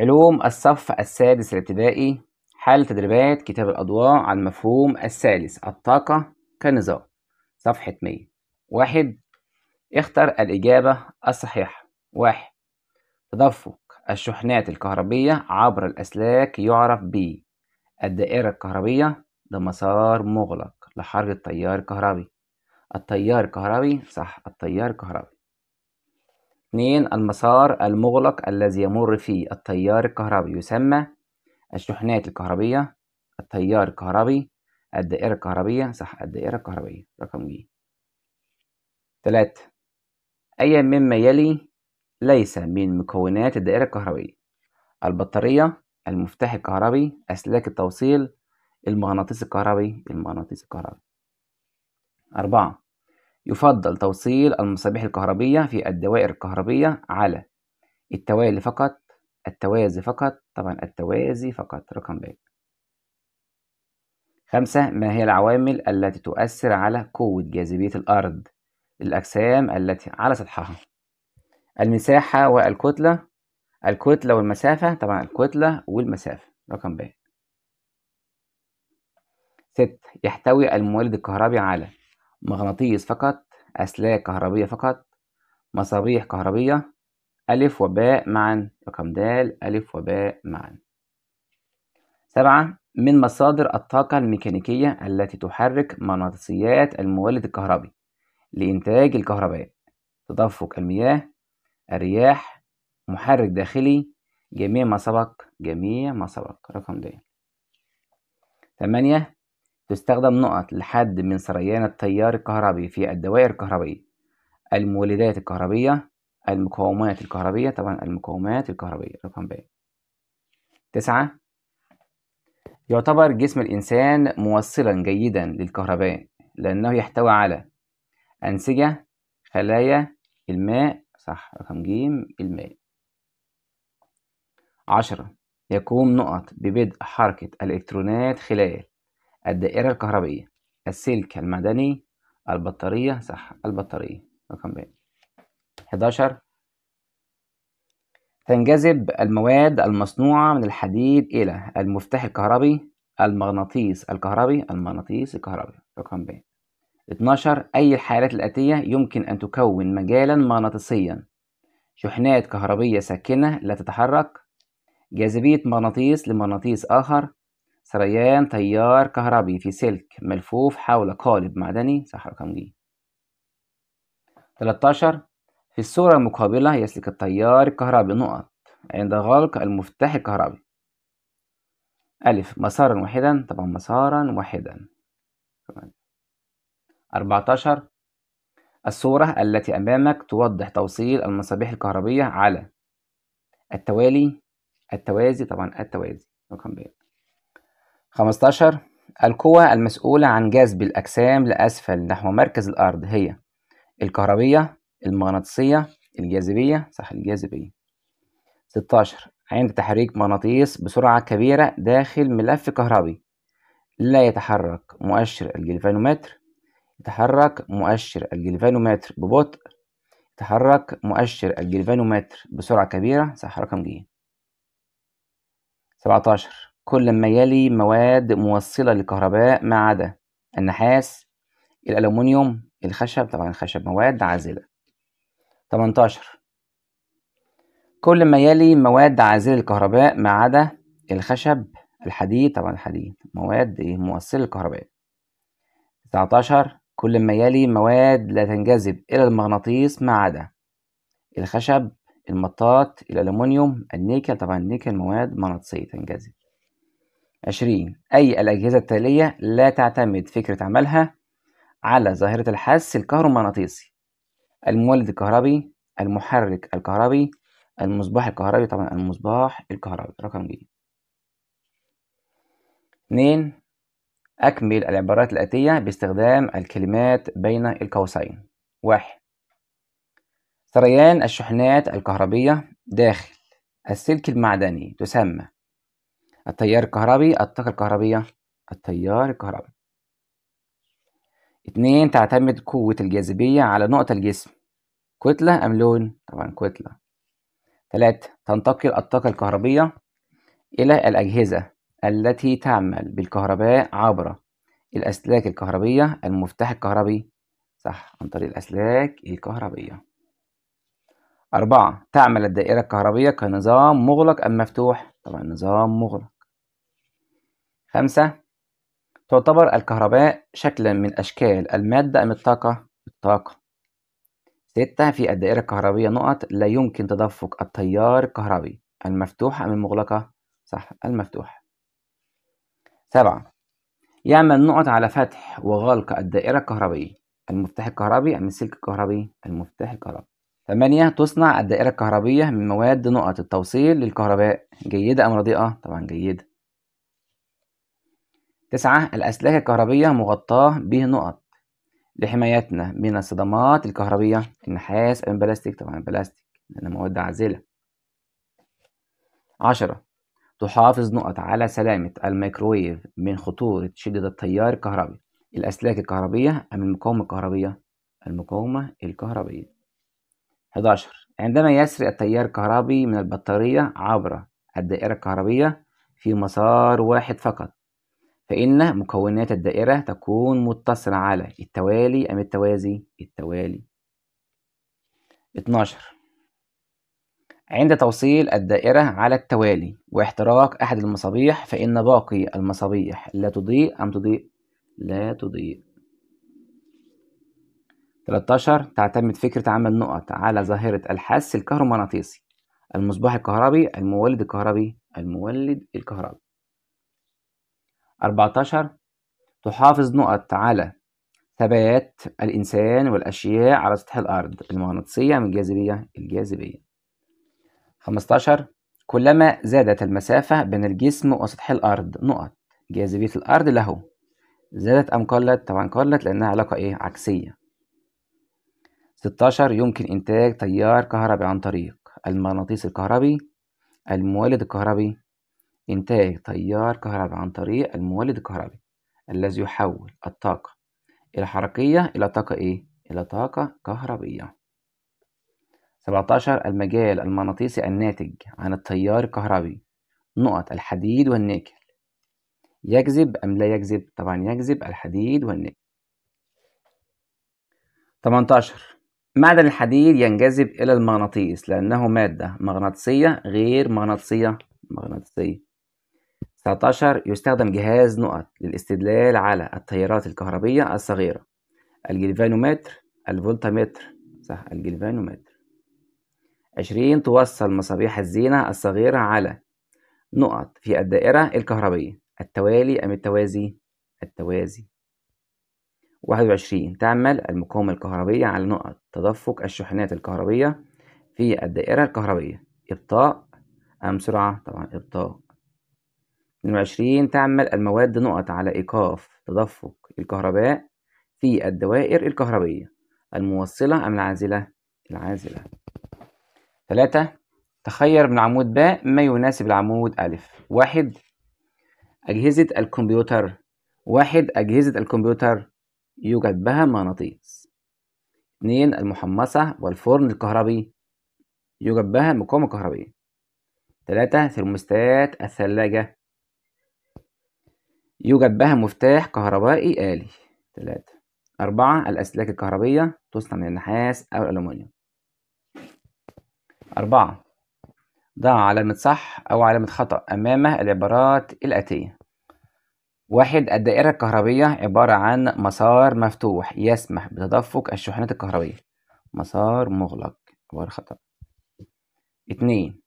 علوم الصف السادس الابتدائي حل تدريبات كتاب الأضواء عن مفهوم الثالث الطاقة كنظام صفحة 100 واحد اختر الإجابة الصحيحة واحد تدفق الشحنات الكهربية عبر الأسلاك يعرف ب الدائرة الكهربية ده مسار مغلق لحرج التيار الكهربي التيار الكهربي صح التيار الكهربي 2 المسار المغلق الذي يمر فيه التيار الكهربي يسمى الشحنات الكهربية التيار الكهربي الدائرة الكهربية صح الدائرة الكهربية رقم ج 3 أي مما يلي ليس من مكونات الدائرة الكهربية البطارية المفتاح الكهربي أسلاك التوصيل المغناطيس الكهربي المغناطيس الكهربي أربعة يفضل توصيل المصابيح الكهربية في الدوائر الكهربية على التوالي فقط التوازي فقط طبعا التوازي فقط رقم ب خمسة ما هي العوامل التي تؤثر على قوة جاذبية الأرض للأجسام التي على سطحها المساحة والكتلة الكتلة والمسافة طبعا الكتلة والمسافة رقم ب ست يحتوي المولد الكهربي على مغناطيس فقط أسلاك كهربية فقط مصابيح كهربية ألف وباء معا رقم د ألف وباء معا سبعة من مصادر الطاقة الميكانيكية التي تحرك مغناطيسيات المولد الكهربي لإنتاج الكهرباء تدفق المياه الرياح محرك داخلي جميع ما سبق جميع ما سبق رقم د ثمانية تستخدم نقط لحد من سريان التيار الكهربي في الدوائر الكهربية المولدات الكهربية المقاومات الكهربية طبعا المقاومات الكهربية رقم ب تسعة يعتبر جسم الإنسان موصلا جيدا للكهرباء لأنه يحتوي على أنسجة خلايا الماء صح رقم ج الماء عشرة يقوم نقط ببدء حركة الإلكترونات خلال الدائرة الكهربائية السلك المدني البطارية صح البطارية رقم ب 11 تنجذب المواد المصنوعة من الحديد إلى المفتاح الكهربي المغناطيس الكهربي المغناطيس الكهربي رقم ب 12 أي الحالات الآتية يمكن أن تكون مجالا مغناطيسيا شحنات كهربية ساكنة لا تتحرك جاذبية مغناطيس لمغناطيس آخر سريان تيار كهربي في سلك ملفوف حول قالب معدني صح رقم ج 13 في الصورة المقابلة يسلك التيار الكهربي نقط عند غلق المفتاح الكهربي ألف مسارا واحدا طبعا مسارا واحدا 14 الصورة التي أمامك توضح توصيل المصابيح الكهربية على التوالي التوازي طبعا التوازي رقم ب 15 القوة المسؤولة عن جذب الأجسام لأسفل نحو مركز الأرض هي الكهربية المغناطيسية الجاذبية صح الجاذبية 16 عند تحريك مغناطيس بسرعة كبيرة داخل ملف كهربي لا يتحرك مؤشر الجلفانومتر يتحرك مؤشر الجلفانومتر ببطء يتحرك مؤشر الجلفانومتر بسرعة كبيرة صح رقم ج 17 كل ما يلي مواد موصلة للكهرباء ما عدا النحاس الألومنيوم الخشب طبعا الخشب مواد عازلة 18 كل ما يلي مواد عازلة للكهرباء ما عدا الخشب الحديد طبعا الحديد مواد موصلة للكهرباء 19 كل ما يلي مواد لا تنجذب إلى المغناطيس ما عدا الخشب المطاط الألومنيوم النيكل طبعا النيكل مواد مغناطيسية تنجذب 20 أي الأجهزة التالية لا تعتمد فكرة عملها على ظاهرة الحس الكهرومغناطيسي المولد الكهربي المحرك الكهربي المصباح الكهربي طبعا المصباح الكهربي رقم ج اتنين أكمل العبارات الآتية باستخدام الكلمات بين القوسين واحد سريان الشحنات الكهربية داخل السلك المعدني تسمى التيار الكهربي الطاقة الكهربية التيار الكهربي اتنين تعتمد قوة الجاذبية على نقطة الجسم كتلة أم لون؟ طبعا كتلة تلاتة تنتقل الطاقة الكهربية إلى الأجهزة التي تعمل بالكهرباء عبر الأسلاك الكهربية المفتاح الكهربي صح عن طريق الأسلاك الكهربية أربعة تعمل الدائرة الكهربية كنظام مغلق أم مفتوح؟ طبعا نظام مغلق خمسة تعتبر الكهرباء شكلا من أشكال المادة أم الطاقة؟ الطاقة ستة في الدائرة الكهربية نقط لا يمكن تدفق التيار الكهربي المفتوح أم المغلقة؟ صح المفتوح سبعة يعمل نقط على فتح وغلق الدائرة الكهربية المفتاح الكهربي أم السلك الكهربي؟ المفتاح الكهربي ثمانية تصنع الدائرة الكهربية من مواد نقط التوصيل للكهرباء جيدة أم رديئة؟ طبعا جيدة تسعة الأسلاك الكهربية مغطاة بنقط لحمايتنا من الصدمات الكهربية النحاس أو البلاستيك طبعا البلاستيك لأنها مواد عازلة عشرة تحافظ نقط على سلامة الميكرويف من خطورة شدة التيار الكهربي الأسلاك الكهربية أم المقاومة الكهربية المقاومة الكهربية 11 عندما يسري التيار الكهربي من البطارية عبر الدائرة الكهربية في مسار واحد فقط فإن مكونات الدائرة تكون متصلة على التوالي أم التوازي؟ التوالي 12 عند توصيل الدائرة على التوالي واحتراق أحد المصابيح فإن باقي المصابيح لا تضيء أم تضيء؟ لا تضيء 13 تعتمد فكرة عمل نقط على ظاهرة الحس الكهرومغناطيسي المصباح الكهربي المولد الكهربي المولد الكهربي 14 تحافظ نقط على ثبات الإنسان والأشياء على سطح الأرض المغناطيسية من الجاذبية الجاذبية 15 كلما زادت المسافة بين الجسم وسطح الأرض نقط جاذبية الأرض له زادت أم قلت؟ طبعا قلت لأنها علاقة إيه؟ عكسية 16 يمكن إنتاج تيار كهربي عن طريق المغناطيس الكهربي المولد الكهربي إنتاج تيار كهربي عن طريق المولد الكهربي الذي يحول الطاقة الحركية إلى طاقة إيه؟ إلى طاقة كهربية 17 المجال المغناطيسي الناتج عن التيار الكهربي نقط الحديد والنيكل يجذب أم لا يجذب؟ طبعا يجذب الحديد والنيكل 18 معدن الحديد ينجذب إلى المغناطيس لأنه مادة مغناطيسية غير مغناطيسية مغناطيسية 19 يستخدم جهاز نقط للاستدلال على التيارات الكهربية الصغيرة الجلفانومتر الفولتامتر صح الجلفانومتر 20 توصل مصابيح الزينة الصغيرة على نقط في الدائرة الكهربية التوالي أم التوازي التوازي 21 تعمل المقاومة الكهربية على نقط تدفق الشحنات الكهربية في الدائرة الكهربية إبطاء أم سرعة طبعا إبطاء 22 تعمل المواد نقط على إيقاف تدفق الكهرباء في الدوائر الكهربية الموصلة أم العازلة؟ العازلة 3 تخير من عمود باء ما يناسب العمود ألف واحد أجهزة الكمبيوتر واحد أجهزة الكمبيوتر يوجد بها مغناطيس اتنين المحمصة والفرن الكهربي يوجد بها مقاومة كهربية تلاتة ثرموستات الثلاجة يوجد بها مفتاح كهربائي آلي تلاتة أربعة الأسلاك الكهربية تصنع من النحاس أو الألومنيوم أربعة ضع علامة صح أو علامة خطأ أمامه العبارات الآتية واحد الدائرة الكهربية عبارة عن مسار مفتوح يسمح بتدفق الشحنات الكهربية مسار مغلق عبارة خطأ اتنين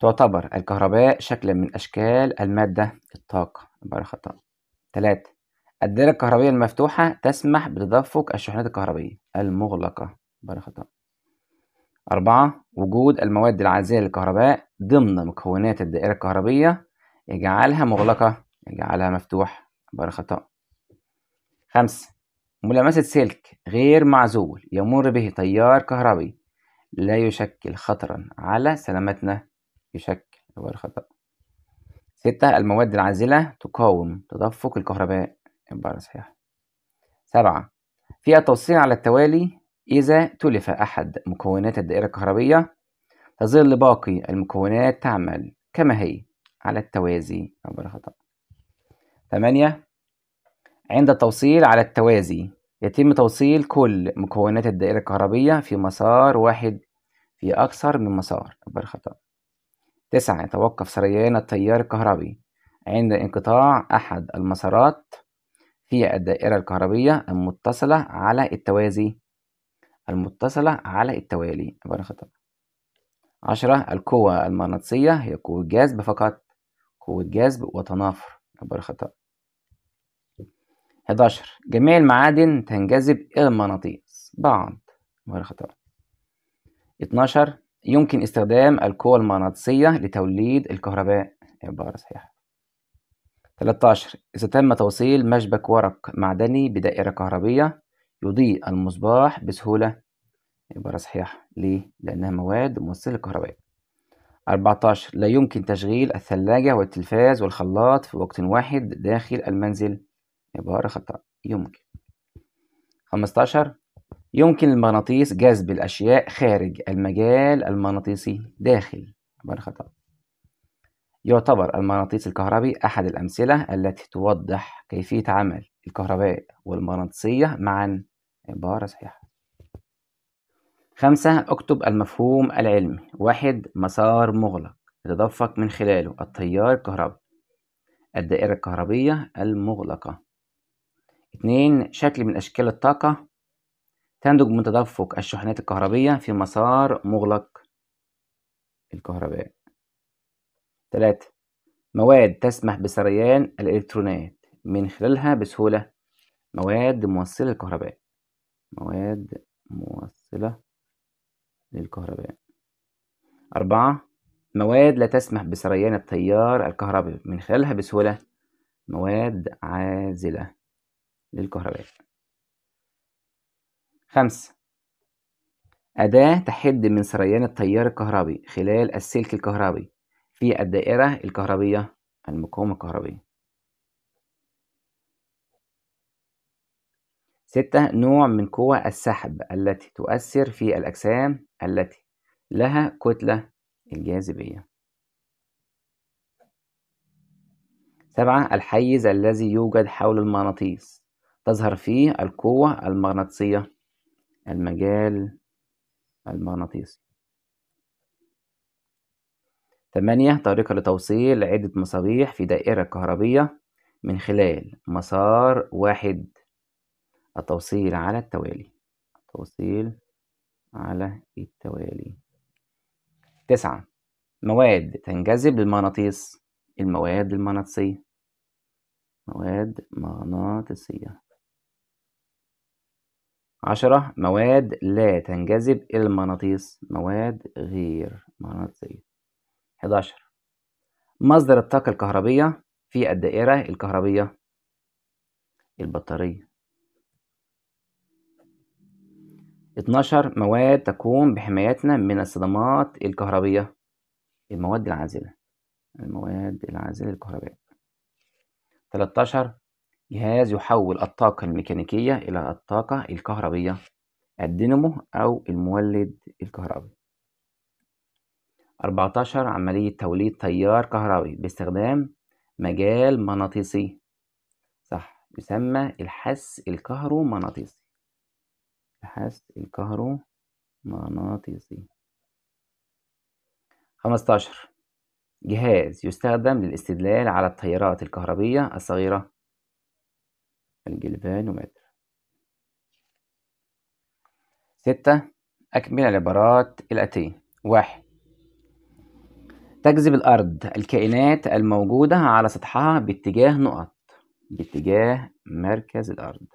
تعتبر الكهرباء شكلا من أشكال المادة الطاقة عبارة خطأ تلاتة الدائرة الكهربية المفتوحة تسمح بتدفق الشحنات الكهربية المغلقة عبارة خطأ أربعة وجود المواد العازلة للكهرباء ضمن مكونات الدائرة الكهربية يجعلها مغلقة يجعلها مفتوح عبارة خطأ خمسة ملامسة سلك غير معزول يمر به تيار كهربي لا يشكل خطرا على سلامتنا يشكل عبارة خطأ ستة المواد العازلة تقاوم تدفق الكهرباء عبارة صحيحة سبعة في التوصيل على التوالي إذا تلف أحد مكونات الدائرة الكهربية تظل باقي المكونات تعمل كما هي على التوازي عبارة خطأ ثمانية عند التوصيل على التوازي يتم توصيل كل مكونات الدائرة الكهربية في مسار واحد في أكثر من مسار عبارة خطأ تسعة يتوقف سريان التيار الكهربي عند انقطاع أحد المسارات في الدائرة الكهربية المتصلة على التوازي المتصلة على التوالي عشرة القوة المغناطيسية هي قوة جذب فقط قوة جذب وتنافر عبارة خطأ 11 جميع المعادن تنجذب إلى المغناطيس بعض عبارة خطأ 12 يمكن استخدام القوى المغناطيسية لتوليد الكهرباء عبارة صحيحة 13 إذا تم توصيل مشبك ورق معدني بدائرة كهربية يضيء المصباح بسهولة عبارة صحيحة ليه؟ لأنها مواد موصلة للكهرباء 14 لا يمكن تشغيل الثلاجة والتلفاز والخلاط في وقت واحد داخل المنزل عبارة خطأ يمكن 15 يمكن المغناطيس جذب الأشياء خارج المجال المغناطيسي داخل عبارة خطأ يعتبر المغناطيس الكهربي أحد الأمثلة التي توضح كيفية عمل الكهرباء والمغناطيسية معا عبارة صحيحة خمسة اكتب المفهوم العلمي واحد مسار مغلق يتدفق من خلاله التيار الكهربي الدائرة الكهربية المغلقة اتنين شكل من أشكال الطاقة تنتج من تدفق الشحنات الكهربية في مسار مغلق الكهرباء تلاتة مواد تسمح بسريان الإلكترونات من خلالها بسهولة مواد موصلة للكهرباء مواد موصلة للكهرباء أربعة مواد لا تسمح بسريان التيار الكهربي من خلالها بسهولة مواد عازلة للكهرباء خمسة أداة تحد من سريان التيار الكهربي خلال السلك الكهربي في الدائرة الكهربية المقاومة الكهربية ستة نوع من قوى السحب التي تؤثر في الأجسام التي لها كتلة الجاذبية سبعة الحيز الذي يوجد حول المغناطيس تظهر فيه القوة المغناطيسية المجال المغناطيسي تمانية طريقة لتوصيل عدة مصابيح في دائرة كهربية من خلال مسار واحد التوصيل على التوالي التوصيل على التوالي تسعة مواد تنجذب للمغناطيس المواد المغناطيسية مواد مغناطيسية عشرة مواد لا تنجذب إلى المغناطيس مواد غير مغناطيسية حداشر مصدر الطاقة الكهربية في الدائرة الكهربية البطارية 12 مواد تقوم بحمايتنا من الصدمات الكهربية المواد العازلة المواد العازلة الكهربائية 13 جهاز يحول الطاقة الميكانيكية إلى الطاقة الكهربية الدينامو أو المولد الكهربي 14 عملية توليد تيار كهربي باستخدام مجال مغناطيسي صح يسمى الحس الكهرومغناطيسي الحس الكهرومغناطيسي 15 جهاز يستخدم للاستدلال على التيارات الكهربية الصغيرة الجلفانومتر ستة أكمل العبارات الآتية واحد تجذب الأرض الكائنات الموجودة على سطحها باتجاه نقط باتجاه مركز الأرض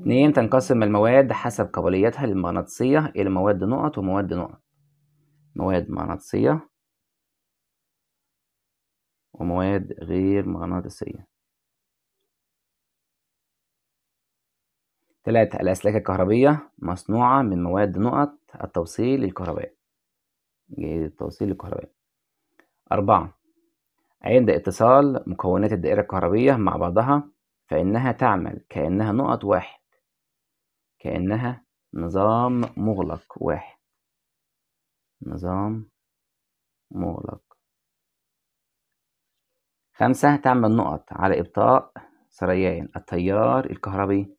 اتنين تنقسم المواد حسب قابليتها المغناطيسية إلى مواد نقط ومواد نقط مواد مغناطيسية ومواد غير مغناطيسية تلاتة الأسلاك الكهربية مصنوعة من مواد نقط التوصيل الكهربائي التوصيل الكهربائي أربعة عند اتصال مكونات الدائرة الكهربية مع بعضها فإنها تعمل كأنها نقط واحد كأنها نظام مغلق واحد نظام مغلق خمسة تعمل نقط على إبطاء سريان التيار الكهربي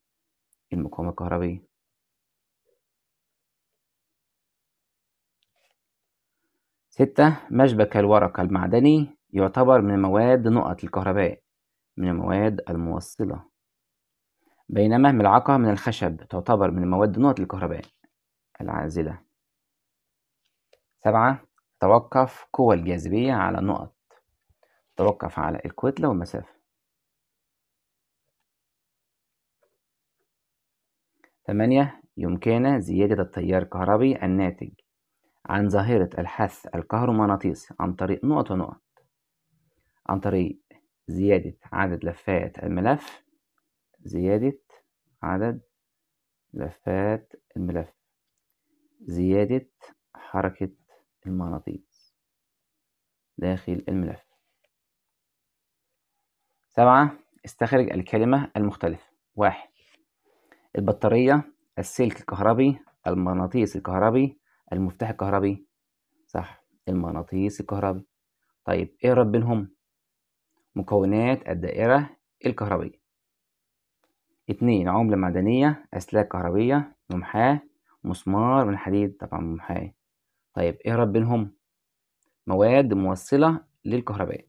المقاومة الكهربية ستة مشبك الورق المعدني يعتبر من مواد نقط الكهرباء من المواد الموصلة بينما ملعقة من الخشب تعتبر من مواد نقط الكهرباء العازلة سبعة توقف قوى الجاذبية على نقط توقف على الكتلة والمسافة ثمانية يمكن زيادة التيار الكهربي الناتج عن ظاهرة الحث الكهرومغناطيسي عن طريق نقط ونقط عن طريق زيادة عدد لفات الملف زيادة عدد لفات الملف زيادة حركة المغناطيس داخل الملف سبعة استخرج الكلمة المختلفة واحد البطارية السلك الكهربي المغناطيس الكهربي المفتاح الكهربي صح المغناطيس الكهربي طيب ايه الرب بينهم مكونات الدائرة الكهربية اتنين عملة معدنية أسلاك كهربية ممحاة مسمار من حديد طبعا ممحاة طيب ايه الرب بينهم مواد موصلة للكهرباء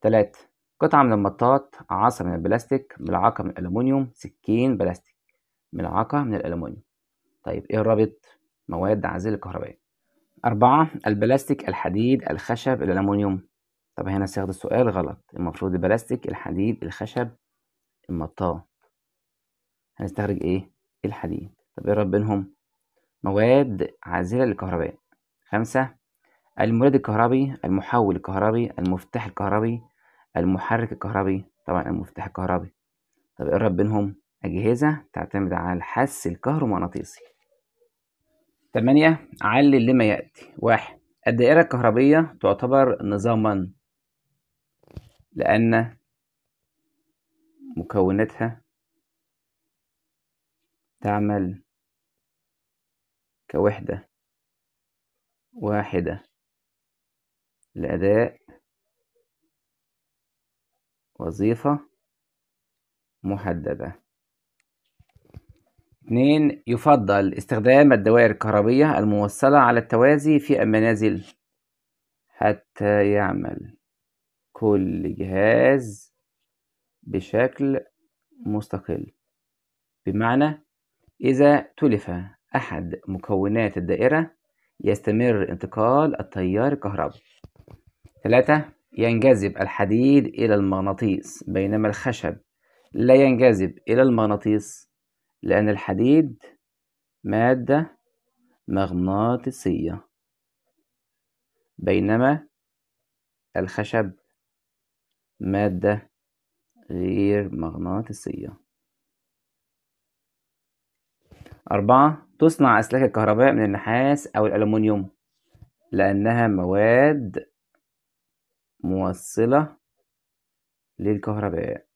تلاتة قطعة من المطاط عصا من البلاستيك ملعقة من الألمنيوم سكين بلاستيك ملعقة من الألمنيوم طيب إيه الرابط؟ مواد عازلة كهربائية أربعة البلاستيك الحديد الخشب الألمنيوم طب هنا صيغة السؤال غلط المفروض البلاستيك الحديد الخشب المطاط هنستخرج إيه؟ الحديد طب إيه الرابط بينهم؟ مواد عازلة للكهرباء خمسة المولد الكهربي المحول الكهربي المفتاح الكهربي المحرك الكهربي طبعا المفتاح الكهربي طب ايه الرب بينهم أجهزة تعتمد على الحس الكهرومغناطيسي تمانية علل لما يأتي واحد الدائرة الكهربية تعتبر نظاما لأن مكوناتها تعمل كوحدة واحدة لأداء وظيفة محددة اثنين يفضل استخدام الدوائر الكهربية الموصلة على التوازي في المنازل حتى يعمل كل جهاز بشكل مستقل بمعنى إذا تلف أحد مكونات الدائرة يستمر انتقال التيار الكهربي ثلاثة ينجذب الحديد إلى المغناطيس بينما الخشب لا ينجذب إلى المغناطيس لأن الحديد مادة مغناطيسية بينما الخشب مادة غير مغناطيسية أربعة تصنع أسلاك الكهرباء من النحاس أو الألومنيوم لأنها مواد موصلة للكهرباء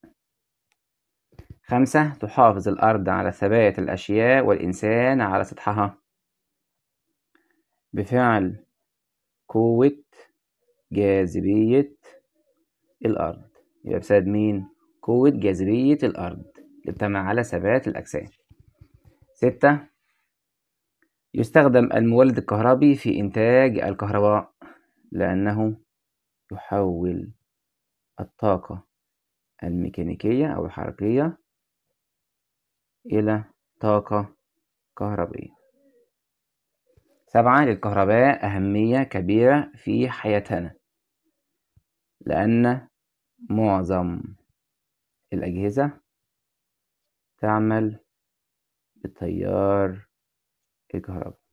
خمسة تحافظ الأرض على ثبات الأشياء والإنسان على سطحها بفعل قوة جاذبية الأرض يبقى بسبب مين؟ قوة جاذبية الأرض تجتمع على ثبات الأجسام ستة يستخدم المولد الكهربي في إنتاج الكهرباء لأنه يحول الطاقة الميكانيكية أو الحركية إلى طاقة كهربية سبعة للكهرباء أهمية كبيرة في حياتنا لأن معظم الأجهزة تعمل بالتيار الكهربائي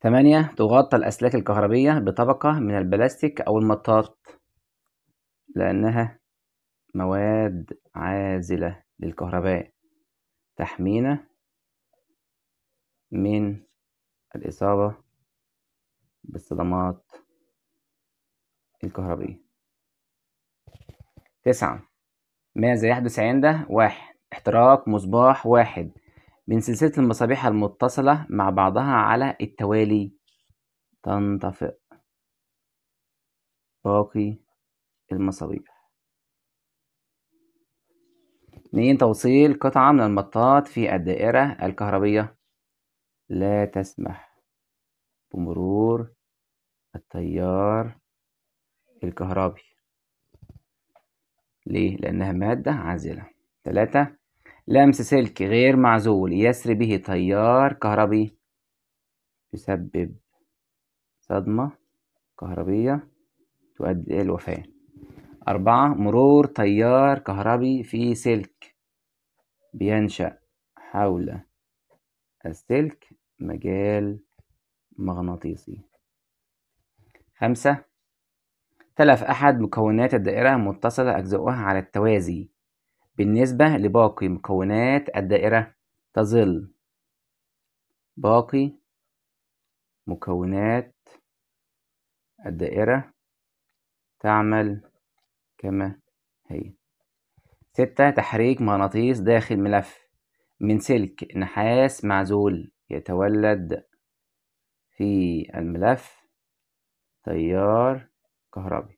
تمانية تغطى الأسلاك الكهربية بطبقة من البلاستيك أو المطاط لأنها مواد عازلة للكهرباء تحمينا من الإصابة بالصدمات الكهربية تسعة ماذا يحدث عند واحد احتراق مصباح واحد من سلسلة المصابيح المتصلة مع بعضها على التوالي تنطفئ باقي المصابيح اتنين توصيل قطعة من المطاط في الدائرة الكهربية لا تسمح بمرور التيار الكهربي ليه؟ لأنها مادة عازلة تلاتة لمس سلك غير معزول يسري به تيار كهربي يسبب صدمة كهربية تؤدي إلى الوفاة أربعة مرور تيار كهربي في سلك بينشأ حول السلك مجال مغناطيسي خمسة تلف أحد مكونات الدائرة متصلة أجزاؤها على التوازي بالنسبة لباقي مكونات الدائرة تظل باقي مكونات الدائرة تعمل كما هي ستة تحريك مغناطيس داخل ملف من سلك نحاس معزول يتولد في الملف تيار كهربي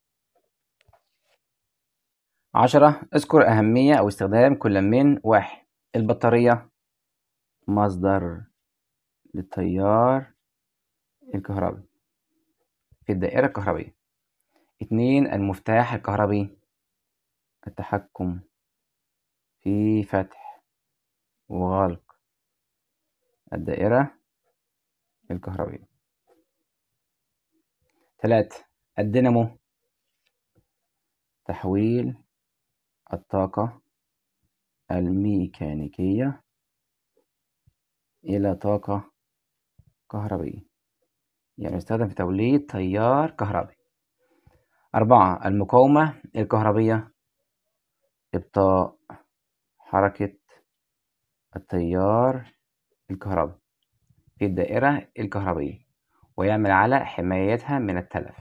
عشرة اذكر أهمية أو استخدام كل من واحد البطارية مصدر للتيار الكهربي في الدائرة الكهربية اتنين المفتاح الكهربي التحكم في فتح وغلق الدائرة الكهربية ثلاثة الدينامو تحويل الطاقة الميكانيكية إلى طاقة كهربية يعني يستخدم في توليد تيار كهربي أربعة المقاومة الكهربية إبطاء حركة التيار الكهربي في الدائرة الكهربية ويعمل على حمايتها من التلف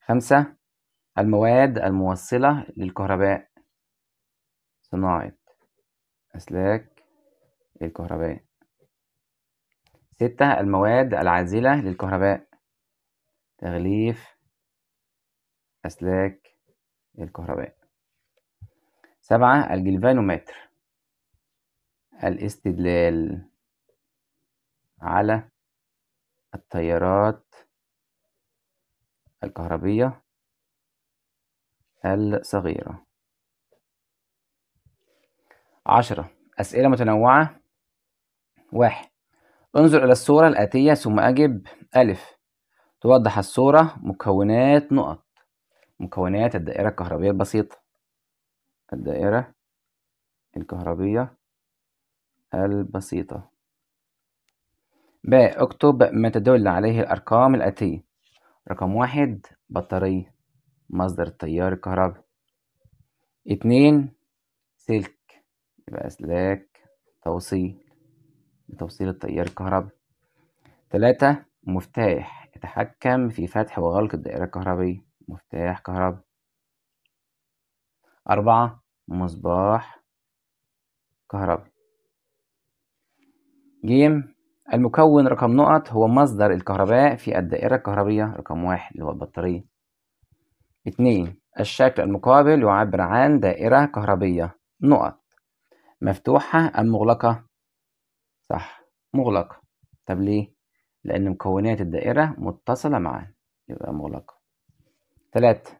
خمسة المواد الموصلة للكهرباء صناعة أسلاك الكهرباء ستة المواد العازلة للكهرباء تغليف أسلاك الكهرباء سبعة الجلفانومتر الاستدلال على التيارات الكهربية الصغيرة عشرة أسئلة متنوعة واحد انظر إلى الصورة الآتية ثم أجب ألف توضح الصورة مكونات نقط مكونات الدائرة الكهربية البسيطة الدائرة الكهربية البسيطة ب اكتب ما تدل عليه الأرقام الآتية رقم واحد بطارية مصدر التيار الكهربي اتنين سلك يبقى أسلاك توصيل لتوصيل التيار الكهربي تلاتة مفتاح يتحكم في فتح وغلق الدائرة الكهربية مفتاح كهربي أربعة مصباح كهربي جيم المكون رقم نقط هو مصدر الكهرباء في الدائرة الكهربية رقم واحد اللي هو البطارية اتنين الشكل المقابل يعبر عن دائرة كهربية نقط مفتوحة أم مغلقة؟ صح مغلقة طب ليه؟ لأن مكونات الدائرة متصلة معا يبقى مغلقة ثلاثة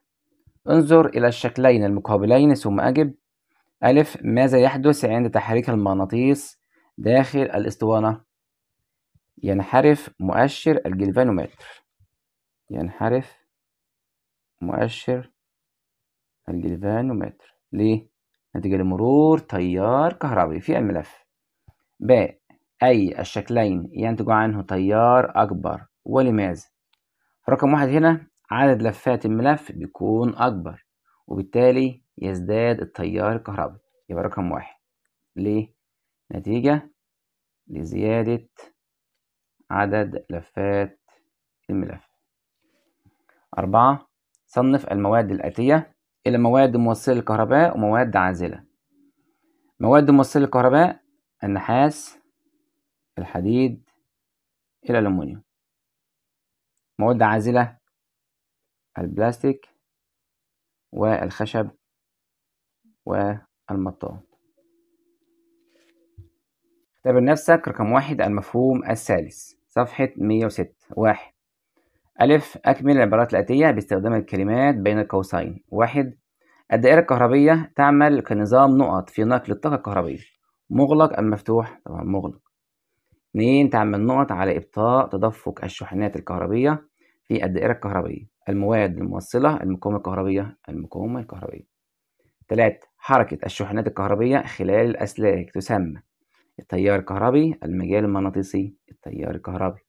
انظر إلى الشكلين المقابلين ثم أجب ألف ماذا يحدث عند تحريك المغناطيس داخل الأسطوانة؟ ينحرف مؤشر الجلفانومتر ينحرف مؤشر الجلفانومتر ليه؟ نتيجة لمرور تيار كهربي في الملف ب أي الشكلين ينتج عنه تيار أكبر ولماذا؟ رقم واحد هنا عدد لفات الملف بيكون أكبر وبالتالي يزداد التيار الكهربي يبقى رقم واحد ليه؟ نتيجة لزيادة عدد لفات الملف أربعة صنف المواد الآتية إلى مواد موصلة للكهرباء ومواد عازلة مواد موصلة للكهرباء النحاس الحديد الألومنيوم مواد عازلة البلاستيك والخشب والمطاط اختبر نفسك رقم واحد المفهوم الثالث صفحة 106 واحد ألف أكمل العبارات الآتية باستخدام الكلمات بين القوسين واحد الدائرة الكهربية تعمل كنظام نقط في نقل الطاقة الكهربية مغلق أم مفتوح؟ طبعا مغلق اتنين تعمل نقط على إبطاء تدفق الشحنات الكهربية في الدائرة الكهربية المواد الموصلة المقاومة الكهربية المقاومة الكهربية تلاتة حركة الشحنات الكهربية خلال الأسلاك تسمى التيار الكهربي المجال المغناطيسي التيار الكهربي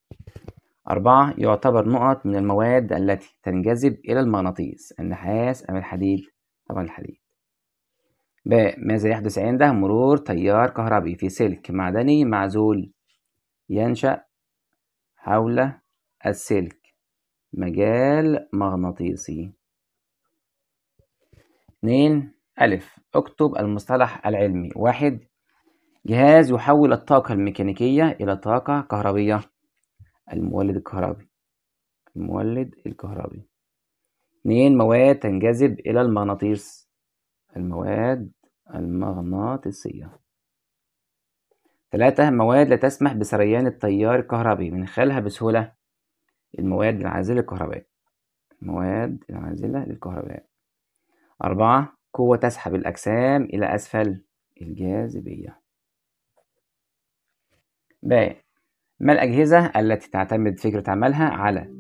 أربعة يعتبر نقط من المواد التي تنجذب إلى المغناطيس النحاس أم الحديد طبعا الحديد ب ماذا يحدث عنده مرور تيار كهربي في سلك معدني معزول ينشأ حول السلك مجال مغناطيسي اتنين ألف اكتب المصطلح العلمي واحد جهاز يحول الطاقة الميكانيكية إلى طاقة كهربية المولد الكهربي المولد الكهربي اتنين مواد تنجذب إلى المغناطيس المواد المغناطيسية ثلاثة مواد لا تسمح بسريان التيار الكهربي من خلالها بسهولة المواد العازلة الكهربائية المواد العازلة الكهربائية أربعة قوة تسحب الأجسام إلى أسفل الجاذبية باقي ما الأجهزة التي تعتمد فكرة عملها على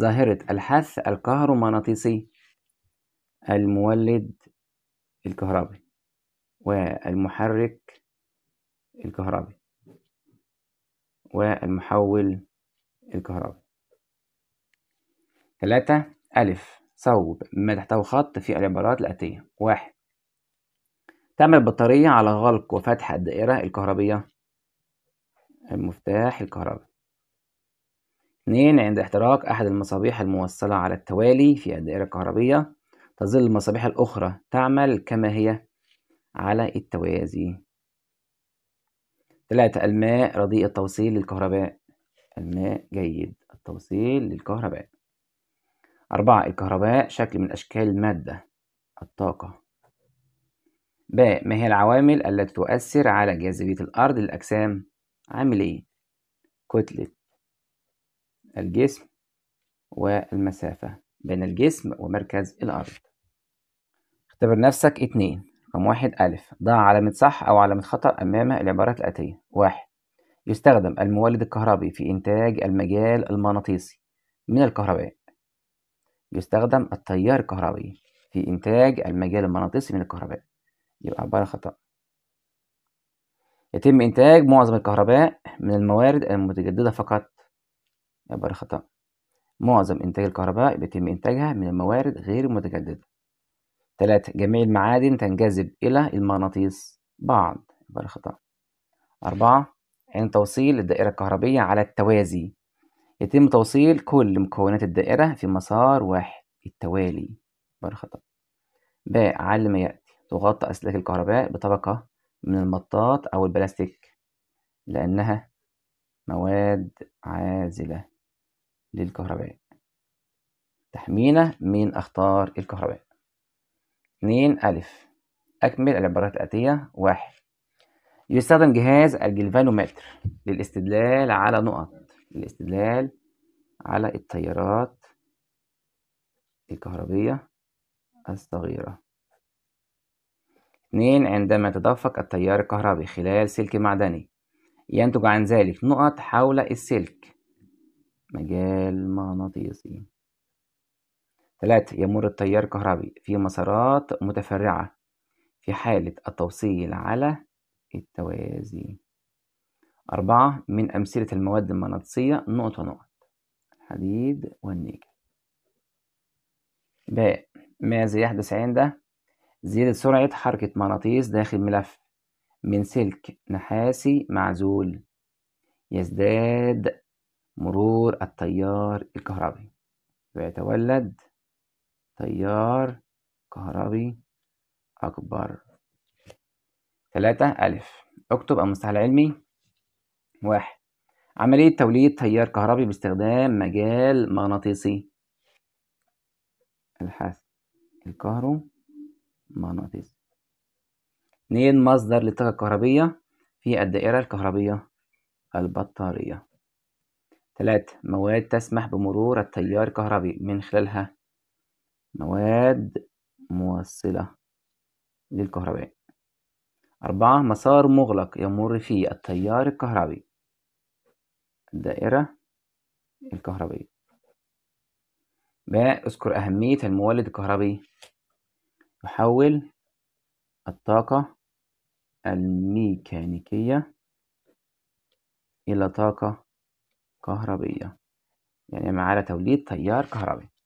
ظاهرة الحث الكهرومغناطيسي المولد الكهربي والمحرك الكهربي والمحول الكهربي ثلاثة ألف صوب ما تحتوي خط في العبارات الآتية واحد تعمل البطارية على غلق وفتح الدائرة الكهربية المفتاح الكهربي اثنين عند احتراق أحد المصابيح الموصلة على التوالي في الدائرة الكهربية تظل المصابيح الأخرى تعمل كما هي على التوازي ثلاثة الماء رديء التوصيل للكهرباء الماء جيد التوصيل للكهرباء أربعة الكهرباء شكل من أشكال المادة الطاقة ب ما هي العوامل التي تؤثر على جاذبية الأرض للأجسام عامل ايه كتلة الجسم والمسافة بين الجسم ومركز الأرض اختبر نفسك اتنين رقم واحد ألف ضع علامة صح أو علامة خطأ أمام العبارات الآتية واحد يستخدم المولد الكهربي في إنتاج المجال المغناطيسي من الكهرباء يستخدم التيار الكهربي في إنتاج المجال المغناطيسي من الكهرباء يبقى عبارة خطأ يتم إنتاج معظم الكهرباء من الموارد المتجددة فقط يبقى خطأ معظم إنتاج الكهرباء بيتم إنتاجها من الموارد غير المتجددة تلاتة جميع المعادن تنجذب إلى المغناطيس بعض يبقى خطأ أربعة عند توصيل الدائرة الكهربية على التوازي يتم توصيل كل مكونات الدائرة في مسار واحد التوالي يبقى خطأ باء على ما يأتي تغطى أسلاك الكهرباء بطبقة من المطاط أو البلاستيك لأنها مواد عازلة للكهرباء تحمينا من أخطار الكهرباء اتنين ألف أكمل العبارات الآتية واحد يستخدم جهاز الجلفانومتر للاستدلال على نقط للاستدلال على التيارات الكهربية الصغيرة 2 عندما يتدفق التيار الكهربي خلال سلك معدني ينتج عن ذلك نقط حول السلك مجال مغناطيسي 3 يمر التيار الكهربي في مسارات متفرعة في حالة التوصيل على التوازي أربعة من أمثلة المواد المغناطيسية نقط ونقط الحديد والنيكل ب ماذا يحدث عند زيادة سرعة حركة مغناطيس داخل ملف من سلك نحاسي معزول يزداد مرور التيار الكهربي ويتولد تيار كهربي أكبر ثلاثة ألف اكتب المصطلح العلمي واحد عملية توليد تيار كهربي باستخدام مجال مغناطيسي الحث الكهرو مغناطيسي اتنين مصدر للطاقة الكهربية في الدائرة الكهربية البطارية تلاتة مواد تسمح بمرور التيار الكهربي من خلالها مواد موصلة للكهرباء أربعة مسار مغلق يمر فيه التيار الكهربي الدائرة الكهربية باء اذكر أهمية المولد الكهربي يحول الطاقة الميكانيكية إلى طاقة كهربية يعني معنى توليد تيار كهربي